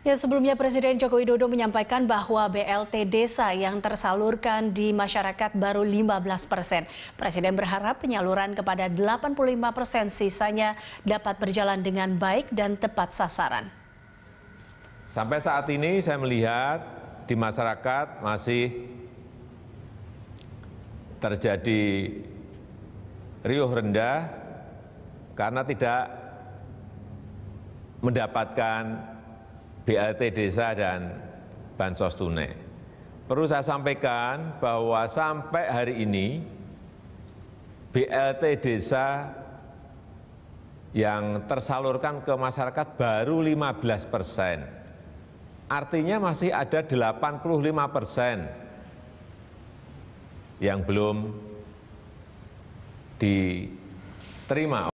Ya, sebelumnya Presiden Joko Widodo menyampaikan bahwa BLT desa yang tersalurkan di masyarakat baru 15 persen. Presiden berharap penyaluran kepada 85 persen sisanya dapat berjalan dengan baik dan tepat sasaran. Sampai saat ini saya melihat di masyarakat masih terjadi riuh rendah karena tidak mendapatkan BLT desa dan bansos tunai. Perlu saya sampaikan bahwa sampai hari ini BLT desa yang tersalurkan ke masyarakat baru 15 persen. Artinya masih ada 85 persen yang belum diterima